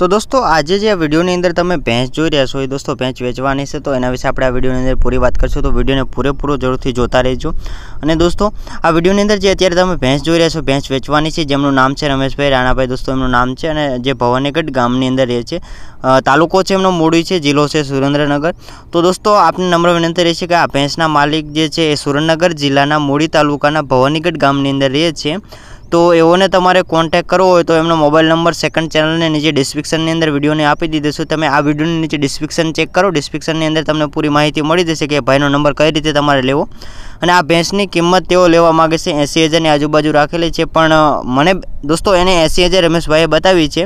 તો દોસ્તો આજે જે આ વિડીયોની અંદર તમે ભેંસ જોઈ રહ્યા છો એ દોસ્તો ભેંસ વેચવાની છે તો એના વિશે આપણે આ વિડીયોની અંદર પૂરી વાત કરશું તો વિડીયોને પૂરેપૂરો જરૂરથી જોતા રહેજો અને દોસ્તો આ વિડીયોની અંદર જે અત્યારે તમે ભેંસ જોઈ રહ્યા છો ભેંસ વેચવાની છે જેમનું નામ છે રમેશભાઈ રાણાભાઈ દોસ્તો એમનું નામ છે અને જે ભવાનીગઢ ગામની અંદર રહે છે તાલુકો છે એમનો મૂડી છે જિલ્લો છે સુરેન્દ્રનગર તો દોસ્તો આપની નમ્ર વિનંતી રહે છે કે આ ભેંસના માલિક જે છે એ સુરેન્દ્રનગર જિલ્લાના મૂડી તાલુકાના ભવાનીગઢ ગામની અંદર રહે છે તો એવોને તમારે કોન્ટેક્ટ કરવો હોય તો એમનો મોબાઈલ નંબર સેકન્ડ ચેનલને નીચે ડિસ્ક્રિપ્શનની અંદર વિડીયોને આપી દીધો છે તમે આ વિડીયોની નીચે ડિસ્ક્રિપ્શન ચેક કરો ડિસ્ક્રિપ્શનની અંદર તમને પૂરી માહિતી મળી જશે કે ભાઈનો નંબર કઈ રીતે તમારે લેવો અને આ ભેંસની કિંમત તેઓ લેવા માગે છે એંસી હજારની આજુબાજુ રાખેલી છે પણ મને દોસ્તો એને એંસી હજાર રમેશભાઈએ બતાવી છે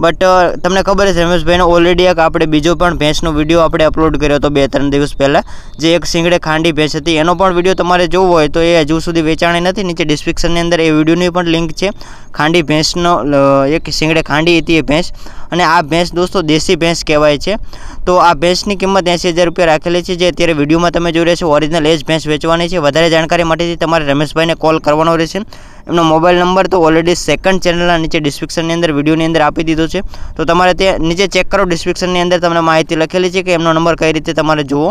બટ તમને ખબર છે રમેશભાઈનો ઓલરેડી એક આપણે બીજો પણ ભેંસનો વિડીયો આપણે અપલોડ કર્યો હતો બે ત્રણ દિવસ પહેલાં જે એક સિંગડે ખાંડી ભેંસ હતી એનો પણ વિડીયો તમારે જોવો હોય તો એ હજુ સુધી વેચાણી નથી નીચે ડિસ્ક્રિપ્શનની અંદર એ વિડીયોની પણ લિંક છે ખાંડી ભેંસનો એક સિંગડે ખાંડી હતી એ ભેંસ અને આ ભેંસ દોસ્તો દેશી ભેંસ કહેવાય છે तो आ बेस्ट नी कीमत 80000 रुपया रखेले छे जे અત્યારે વિડિયો માં તમે જો રે છો ઓરિજિનલ એજ બેસ વેચવાની છે વધારે જાણકારી માટે તમે તમારા રમેશભાઈ ને કોલ કરવાનો રહેશે એમનો મોબાઈલ નંબર તો ઓલરેડી સેકન્ડ ચેનલ ના નીચે ડિસ્ક્રિપ્શન ની અંદર વિડિયો ની અંદર આપી દીધો છે તો તમારે તે નીચે ચેક કરો ડિસ્ક્રિપ્શન ની અંદર તમને માહિતી લખેલી છે કે એમનો નંબર કઈ રીતે તમારે જોવો